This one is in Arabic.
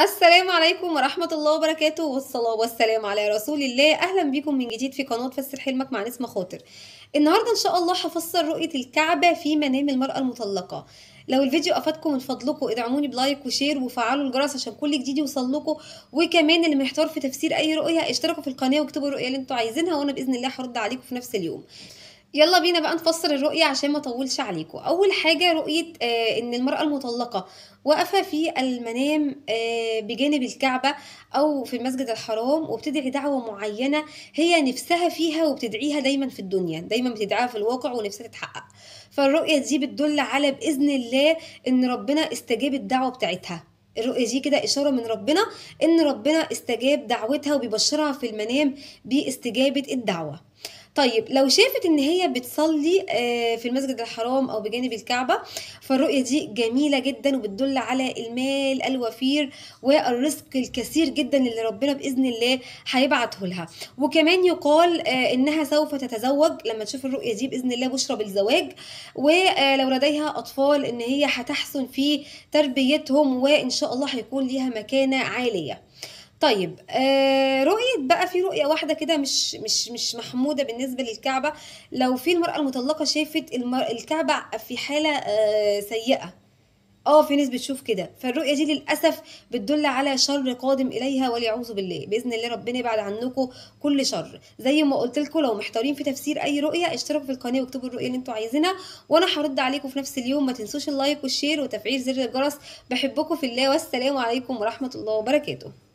السلام عليكم ورحمة الله وبركاته والصلاة والسلام على رسول الله أهلا بكم من جديد في قناة فسر حلمك مع نسمة خاطر النهاردة إن شاء الله هفسر رؤية الكعبة في منام المرأة المطلقة لو الفيديو أفادكم من فضلكم ادعموني بلايك وشير وفعلوا الجرس عشان كل جديد يوصل لكم وكمان اللي محتار في تفسير أي رؤية اشتركوا في القناة واكتبوا الرؤية اللي انتوا عايزينها وأنا بإذن الله هرد عليكم في نفس اليوم يلا بينا بقى نفسر الرؤية عشان ما اطولش عليكم اول حاجة رؤية آه ان المرأة المطلقة واقفة في المنام آه بجانب الكعبة او في المسجد الحرام وبتدعي دعوة معينة هي نفسها فيها وبتدعيها دايما في الدنيا دايما بتدعيها في الواقع ونفسها تتحقق فالرؤية دي بتدل على بإذن الله ان ربنا استجاب الدعوة بتاعتها الرؤية دي كده إشارة من ربنا إن ربنا استجاب دعوتها وبيبشرها في المنام باستجابة الدعوة طيب لو شافت ان هي بتصلي آه، في المسجد الحرام او بجانب الكعبه فالرؤيه دي جميله جدا وبتدل على المال الوفير والرزق الكثير جدا اللي ربنا باذن الله هيبعته لها وكمان يقال آه، انها سوف تتزوج لما تشوف الرؤيه دي باذن الله بشرى بالزواج ولو لديها اطفال ان هي هتحسن في تربيتهم وان شاء الله هيكون ليها مكانه عاليه طيب آه، رؤيه بقى في رؤيه واحده كده مش مش مش محموده بالنسبه للكعبه لو في المراه المطلقه شافت الكعبه في حاله آه، سيئه اه في ناس بتشوف كده فالرؤيه دي للاسف بتدل على شر قادم اليها وليعوذ بالله باذن الله ربنا يبعد عنكم كل شر زي ما قلت لكم لو محتارين في تفسير اي رؤيه اشتركوا في القناه واكتبوا الرؤيه اللي انتوا عايزينها وانا هرد عليكم في نفس اليوم ما تنسوش اللايك والشير وتفعيل زر الجرس بحبكم في الله والسلام عليكم ورحمه الله وبركاته